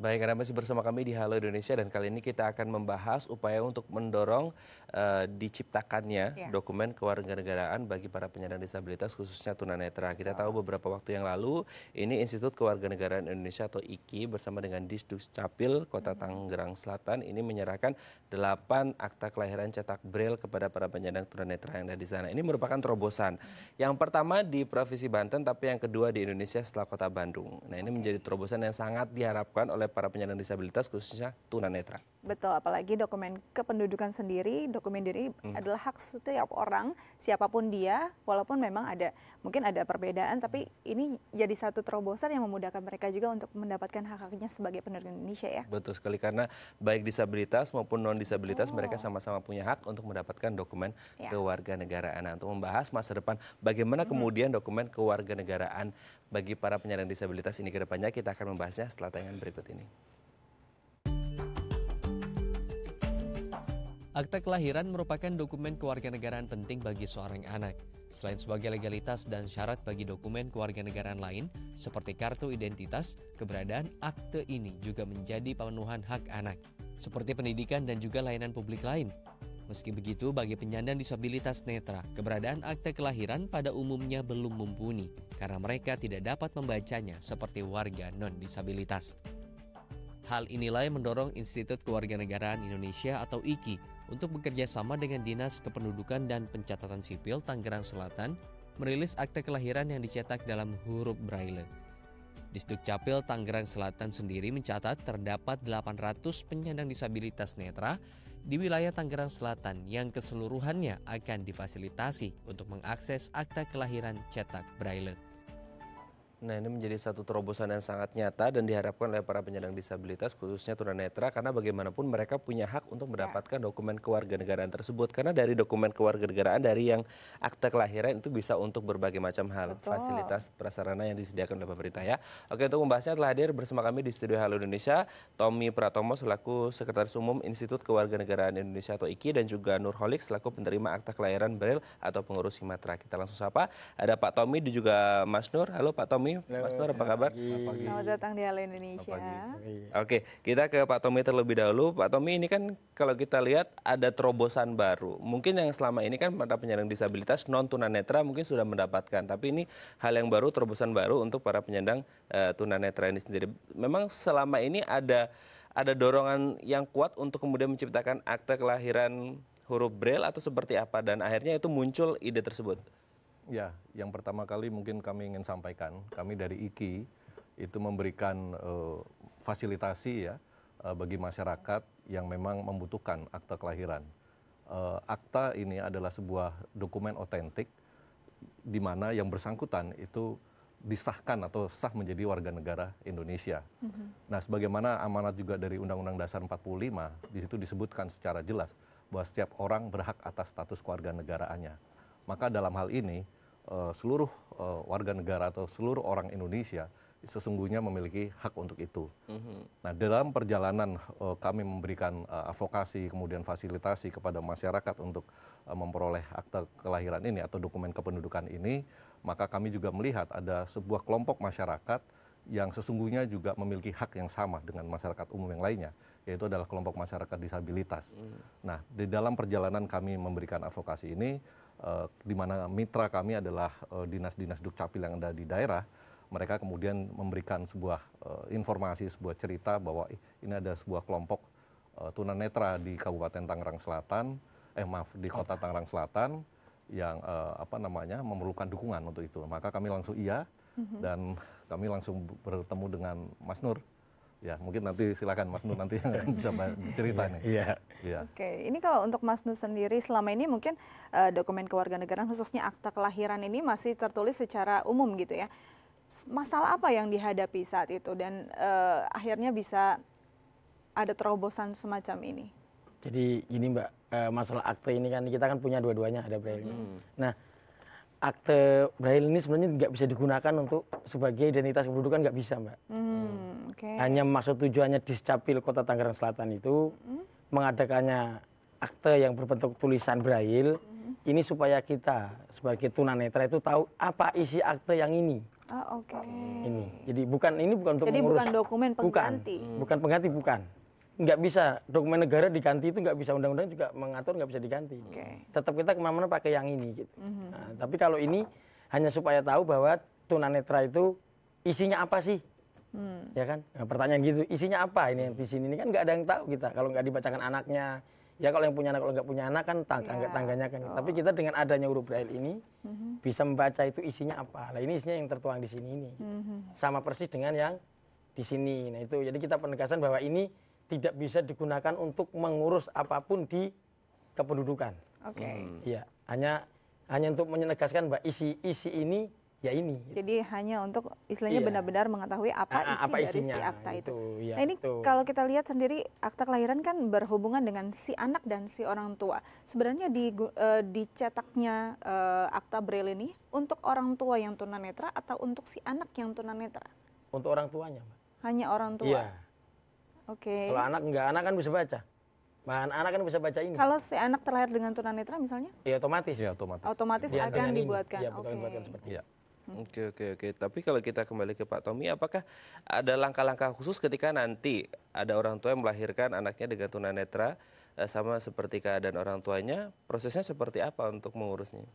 Baik, Anda masih bersama kami di Halo Indonesia dan kali ini kita akan membahas upaya untuk mendorong uh, diciptakannya yeah. dokumen kewarganegaraan bagi para penyandang disabilitas khususnya tunanetra. Kita oh. tahu beberapa waktu yang lalu ini Institut Kewarganegaraan Indonesia atau IKI bersama dengan Disduk Capil Kota hmm. Tangerang Selatan ini menyerahkan 8 akta kelahiran cetak braille kepada para penyandang tunanetra yang ada di sana. Ini merupakan terobosan. Hmm. Yang pertama di Provinsi Banten tapi yang kedua di Indonesia setelah Kota Bandung. Nah, ini okay. menjadi terobosan yang sangat diharapkan oleh terhadap para penyandang disabilitas khususnya tunanetra. Betul, apalagi dokumen kependudukan sendiri, dokumen diri hmm. adalah hak setiap orang, siapapun dia, walaupun memang ada mungkin ada perbedaan, tapi ini jadi satu terobosan yang memudahkan mereka juga untuk mendapatkan hak-haknya sebagai penduduk Indonesia ya. Betul sekali karena baik disabilitas maupun non disabilitas oh. mereka sama-sama punya hak untuk mendapatkan dokumen ya. kewarganegaraan. Nah, untuk membahas masa depan bagaimana hmm. kemudian dokumen kewarganegaraan bagi para penyandang disabilitas ini ke depannya kita akan membahasnya setelah tayangan berikut ini ini. Akta kelahiran merupakan dokumen kewarganegaraan penting bagi seorang anak. Selain sebagai legalitas dan syarat bagi dokumen kewarganegaraan lain, seperti kartu identitas, keberadaan akte ini juga menjadi pemenuhan hak anak, seperti pendidikan dan juga layanan publik lain. Meski begitu, bagi penyandang disabilitas netra, keberadaan akte kelahiran pada umumnya belum mumpuni karena mereka tidak dapat membacanya seperti warga non-disabilitas. Hal inilah yang mendorong Institut Keluarga Negaraan Indonesia atau IKI untuk bekerja sama dengan Dinas Kependudukan dan Pencatatan Sipil Tangerang Selatan merilis akte kelahiran yang dicetak dalam huruf braille. Di Capil Tangerang Selatan sendiri mencatat terdapat 800 penyandang disabilitas netra di wilayah Tangerang Selatan yang keseluruhannya akan difasilitasi untuk mengakses akta kelahiran cetak braille. Nah ini menjadi satu terobosan yang sangat nyata dan diharapkan oleh para penyandang disabilitas khususnya netra karena bagaimanapun mereka punya hak untuk ya. mendapatkan dokumen kewarganegaraan tersebut karena dari dokumen kewarganegaraan dari yang akte kelahiran itu bisa untuk berbagai macam hal Betul. fasilitas prasarana yang disediakan oleh pemerintah ya. Oke untuk membahasnya telah hadir bersama kami di studio Halo Indonesia Tommy Pratomo selaku Sekretaris Umum Institut Kewarganegaraan Indonesia atau IKI dan juga Nur Holik selaku penerima akta kelahiran Braille atau pengurus Sumatera. Kita langsung sapa ada Pak Tommy dan juga Mas Nur. Halo Pak Tommy. Tommy. apa kabar? Selamat datang di Halo Indonesia. Iya. Oke, kita ke Pak Tommy terlebih dahulu. Pak Tommy ini kan kalau kita lihat ada terobosan baru. Mungkin yang selama ini kan para penyandang disabilitas non tunanetra mungkin sudah mendapatkan, tapi ini hal yang baru, terobosan baru untuk para penyandang uh, tunanetra ini sendiri. Memang selama ini ada ada dorongan yang kuat untuk kemudian menciptakan akte kelahiran huruf braille atau seperti apa dan akhirnya itu muncul ide tersebut. Ya, yang pertama kali mungkin kami ingin sampaikan, kami dari IKI itu memberikan eh, fasilitasi ya eh, bagi masyarakat yang memang membutuhkan akta kelahiran. Eh, akta ini adalah sebuah dokumen otentik di mana yang bersangkutan itu disahkan atau sah menjadi warga negara Indonesia. Mhm. Nah, sebagaimana amanat juga dari Undang-Undang Dasar 45, di situ disebutkan secara jelas bahwa setiap orang berhak atas status keluarga negaraannya. Maka dalam hal ini Eh, seluruh eh, warga negara atau seluruh orang Indonesia sesungguhnya memiliki hak untuk itu. Mhm. Nah, dalam perjalanan eh, kami memberikan advokasi kemudian fasilitasi kepada masyarakat untuk memperoleh akta kelahiran ini atau dokumen kependudukan ini, maka kami juga melihat ada sebuah kelompok masyarakat yang sesungguhnya juga memiliki hak yang sama dengan masyarakat umum yang lainnya, yaitu adalah kelompok masyarakat disabilitas. Mhm. Nah, di dalam perjalanan kami memberikan advokasi ini, Eh, di mana mitra kami adalah eh, dinas-dinas dukcapil yang ada di daerah, mereka kemudian memberikan sebuah eh, informasi, sebuah cerita bahwa ini ada sebuah kelompok tunanetra di Kabupaten Tangerang Selatan, eh maaf di Kota Tangerang Selatan yang apa namanya memerlukan dukungan untuk itu. Maka kami langsung iya mhm. dan kami langsung bertemu dengan Mas Nur Ya, mungkin nanti silakan Mas Nu nanti yang bisa cerita iya, nih. Iya. iya. Oke, ini kalau untuk Mas Nu sendiri selama ini mungkin uh, dokumen kewarganegaraan khususnya akta kelahiran ini masih tertulis secara umum gitu ya. Masalah apa yang dihadapi saat itu dan uh, akhirnya bisa ada terobosan semacam ini? Jadi ini Mbak, uh, masalah akte ini kan kita kan punya dua-duanya ada braille. Hmm. Nah, akte braille ini sebenarnya nggak bisa digunakan untuk sebagai identitas kependudukan nggak bisa mbak. Hmm, okay. Hanya maksud tujuannya di discapil kota Tangerang Selatan itu hmm. mengadakannya akte yang berbentuk tulisan braille hmm. ini supaya kita sebagai tunanetra itu tahu apa isi akte yang ini. Oh, Oke. Okay. Ini jadi bukan ini bukan untuk jadi mengurus. bukan dokumen pengganti. Bukan, bukan pengganti bukan nggak bisa dokumen negara diganti itu nggak bisa undang-undang juga mengatur nggak bisa diganti. Okay. Tetap kita kemana-mana pakai yang ini gitu. Mm -hmm. nah, tapi kalau ini hanya supaya tahu bahwa tunanetra itu isinya apa sih? Hmm. Ya kan? Nah, pertanyaan gitu, isinya apa ini yang di sini ini kan nggak ada yang tahu kita. Kalau nggak dibacakan anaknya, ya kalau yang punya anak kalau nggak punya anak kan iya. tangga yeah. tangganya kan. Oh. Tapi kita dengan adanya huruf braille ini mm-hmm. bisa membaca itu isinya apa. Nah ini isinya yang tertuang di sini ini, mm-hmm. sama persis dengan yang di sini. Nah itu jadi kita penegasan bahwa ini tidak bisa digunakan untuk mengurus apapun di kependudukan. Oke. Okay. Hmm. Iya, hanya hanya untuk menegaskan bahwa isi isi ini ya ini. Jadi hanya untuk istilahnya iya. benar-benar mengetahui apa ah, ah, isi apa dari isinya, si akta itu. itu. Ya, nah ini itu. kalau kita lihat sendiri akta kelahiran kan berhubungan dengan si anak dan si orang tua. Sebenarnya di uh, eh, dicetaknya uh, eh, akta braille ini untuk orang tua yang tunanetra atau untuk si anak yang tunanetra? Untuk orang tuanya, Hanya orang tua. Iya. Oke. Okay. Kalau anak nggak anak kan bisa baca. Bahan anak kan bisa baca ini. Kalau si anak terlahir dengan tunanetra misalnya? Iya otomatis. Iya otomatis. Otomatis ya, akan dibuatkan. Iya, okay. dibuatkan seperti itu. Ya. Oke oke oke. Tapi kalau kita kembali ke Pak Tommy, apakah ada langkah-langkah khusus ketika nanti ada orang tua yang melahirkan anaknya dengan tunanetra eh, sama seperti keadaan orang tuanya, prosesnya seperti apa untuk mengurusnya?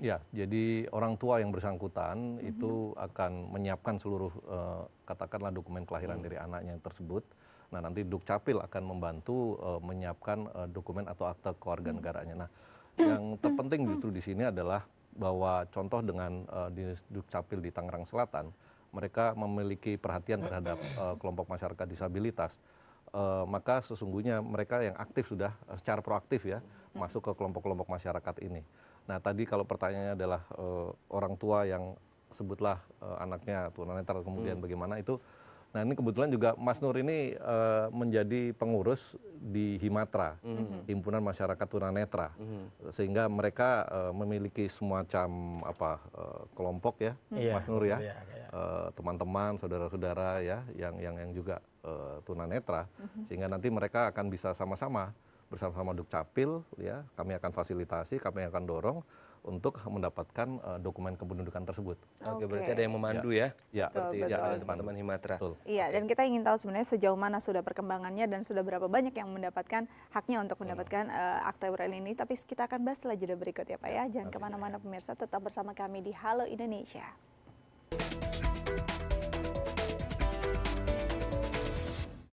Ya, jadi orang tua yang bersangkutan mm -hmm. itu akan menyiapkan seluruh uh, katakanlah dokumen kelahiran mm -hmm. dari anaknya tersebut nah nanti dukcapil akan membantu uh, menyiapkan uh, dokumen atau akte keluarga hmm. negaranya nah hmm. Hmm. yang terpenting justru di sini adalah bahwa contoh dengan uh, di dukcapil di Tangerang Selatan mereka memiliki perhatian terhadap uh, kelompok masyarakat disabilitas uh, maka sesungguhnya mereka yang aktif sudah secara proaktif ya masuk ke kelompok-kelompok masyarakat ini nah tadi kalau pertanyaannya adalah uh, orang tua yang sebutlah uh, anaknya tunanetra kemudian hmm. bagaimana itu nah ini kebetulan juga mas nur ini eh, menjadi pengurus di himatra mhm. himpunan masyarakat tunanetra mhm. sehingga mereka eh, memiliki semacam eh, kelompok ya iya, mas nur ya iya, iya, teman teman saudara saudara ya yang yang juga tunanetra mhm. sehingga nanti mereka akan bisa sama sama bersama sama dukcapil ya kami akan fasilitasi kami akan dorong untuk mendapatkan eh, dokumen kependudukan tersebut. Oke, okay. berarti ada yang memandu ya, ya, ya. seperti ya, teman-teman Himatra. Betul. Iya, okay. dan kita ingin tahu sebenarnya sejauh mana sudah perkembangannya dan sudah berapa banyak yang mendapatkan haknya untuk mendapatkan hmm. uh, eh, akta URL ini. Tapi kita akan bahas setelah jeda berikut ya Pak ya. ya Jangan kemana-mana ya. pemirsa, tetap bersama kami di Halo Indonesia.